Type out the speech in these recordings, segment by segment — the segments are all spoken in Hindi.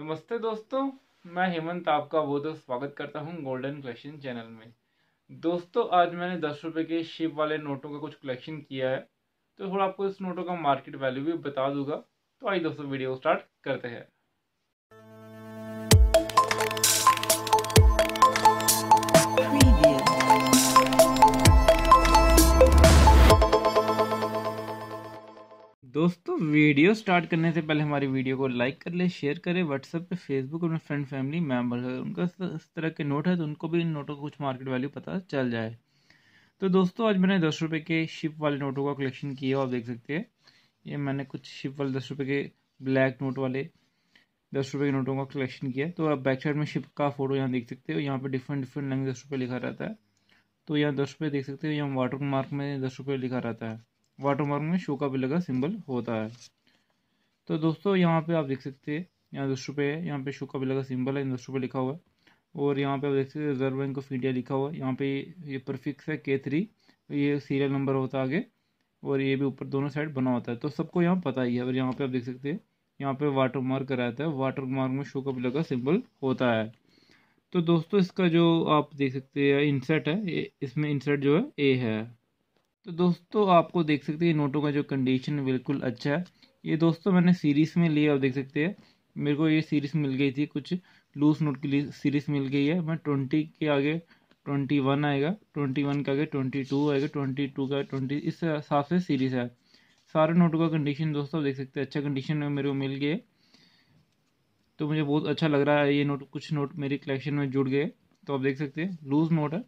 नमस्ते दोस्तों मैं हेमंत आपका वो दोस्त स्वागत करता हूँ गोल्डन कलेक्शन चैनल में दोस्तों आज मैंने दस रुपये के शिप वाले नोटों का कुछ कलेक्शन किया है तो थोड़ा आपको इस नोटों का मार्केट वैल्यू भी बता दूंगा तो आइए दोस्तों वीडियो स्टार्ट करते हैं वीडियो स्टार्ट करने से पहले हमारी वीडियो को लाइक कर ले शेयर करें व्हाट्सएप पे फेसबुक और फ्रेंड फैमिली मेम्बर है उनका इस तरह के नोट है तो उनको भी इन नोटों का कुछ मार्केट वैल्यू पता चल जाए तो दोस्तों आज मैंने दस रुपये के शिप वाले नोटों का कलेक्शन किया आप देख सकते हैं ये मैंने कुछ शिप वाले दस रुपये के ब्लैक नोट वाले दस रुपये के नोटों का कलेक्शन किया तो आप बैक साइड में शिप का फोटो यहाँ देख सकते हो यहाँ पर डिफरेंट डिफरेंट लैंग्वेज दस रुपये लिखा रहता है तो यहाँ दस रुपये देख सकते हो यहाँ वाटर मार्क में दस रुपये लिखा रहता है वाटरमार्क में शो का बिल्ला का सिंबल होता है तो दोस्तों यहाँ पे आप देख सकते हैं यहाँ दस रुपये है यहाँ पे शो का लगा सिंबल है दस रुपये लिखा हुआ है और यहाँ पे आप देख सकते हैं रिजर्व बैंक ऑफ इंडिया लिखा हुआ है यहाँ पे ये परफिक्स है के थ्री ये सीरियल नंबर होता है आगे और ये भी ऊपर दोनों साइड बना होता है तो सबको यहाँ पता ही है और यहाँ पर आप देख सकते हैं यहाँ पर वाटर मार्क रहता है वाटर मार्क में शो का बिल्ला का सिंबल होता है तो दोस्तों इसका जो आप देख सकते हैं इंसर्ट है इसमें इंसर्ट जो है ए है तो दोस्तों आपको देख सकते हैं नोटों का जो कंडीशन बिल्कुल अच्छा है ये दोस्तों मैंने सीरीज़ में लिया आप देख सकते हैं मेरे को ये सीरीज़ मिल गई थी कुछ लूज नोट की सीरीज़ मिल गई है मैं ट्वेंटी के आगे ट्वेंटी वन आएगा ट्वेंटी वन के आगे ट्वेंटी टू आएगा ट्वेंटी टू का ट्वेंटी इस हिसाब से सीरीज़ है सारे नोटों का कंडीशन दोस्तों आप देख सकते हैं अच्छा कंडीशन में मेरे को मिल गए तो मुझे बहुत अच्छा लग रहा है ये नोट कुछ नोट मेरे कलेक्शन में जुड़ गए तो आप देख सकते हैं लूज़ नोट है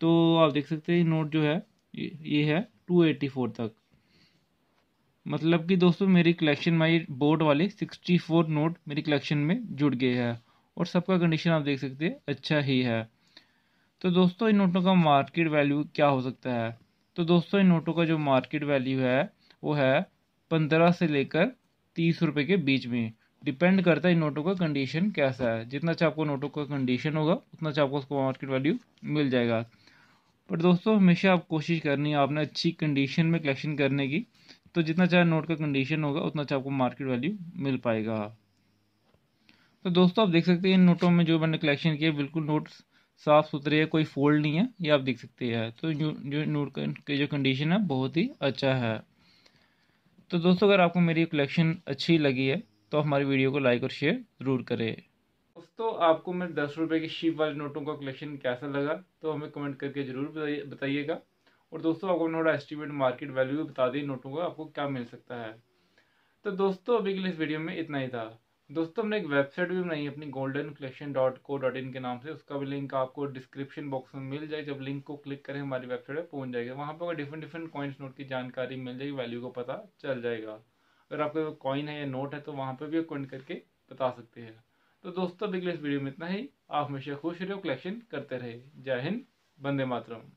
तो आप देख सकते हैं नोट जो है ये टू है 284 तक मतलब कि दोस्तों मेरी कलेक्शन माई बोर्ड वाले 64 नोट मेरी कलेक्शन में जुड़ गए हैं और सबका कंडीशन आप देख सकते हैं अच्छा ही है तो दोस्तों इन नोटों का मार्केट वैल्यू क्या हो सकता है तो दोस्तों इन नोटों का जो मार्केट वैल्यू है वो है पंद्रह से लेकर तीस रुपये के बीच में डिपेंड करता है इन नोटों का कंडीशन कैसा है जितना अच्छा आपको नोटों का कंडीशन होगा उतना अच्छा आपको उसको मार्केट वैल्यू मिल जाएगा पर दोस्तों हमेशा आप कोशिश करनी है आपने अच्छी कंडीशन में कलेक्शन करने की तो जितना चाहे नोट का कंडीशन होगा उतना चाहे आपको मार्केट वैल्यू मिल पाएगा तो दोस्तों आप देख सकते हैं इन नोटों में जो मैंने कलेक्शन किया बिल्कुल नोट साफ़ सुथरे है कोई फोल्ड नहीं है ये आप देख सकते हैं तो जो जो नोट का जो कंडीशन है बहुत ही अच्छा है तो दोस्तों अगर आपको मेरी कलेक्शन अच्छी लगी है तो हमारी वीडियो को लाइक और शेयर ज़रूर करें तो आपको मेरे दस रुपये के शीप वाले नोटों का कलेक्शन कैसा लगा तो हमें कमेंट करके ज़रूर बताइएगा और दोस्तों आपको थोड़ा एस्टिमेट मार्केट वैल्यू भी बता दी नोटों का आपको क्या मिल सकता है तो दोस्तों अभी के लिए इस वीडियो में इतना ही था दोस्तों हमने एक वेबसाइट भी बनाई अपनी golden collection dot co dot in के नाम से उसका भी लिंक आपको डिस्क्रिप्शन बॉक्स में मिल जाए जब लिंक को क्लिक करें हमारी वेबसाइट पर पहुंच जाएगा वहाँ पर डिफरेंट डिफरेंट कॉइन्स नोट की जानकारी मिल जाएगी वैल्यू को पता चल जाएगा अगर आपके कॉइन है या नोट है तो वहाँ पर भी कॉइन करके बता सकते हैं तो दोस्तों अगले इस वीडियो में इतना ही आप हमेशा खुश रहो कलेक्शन करते रहे जय हिंद बंदे मातरम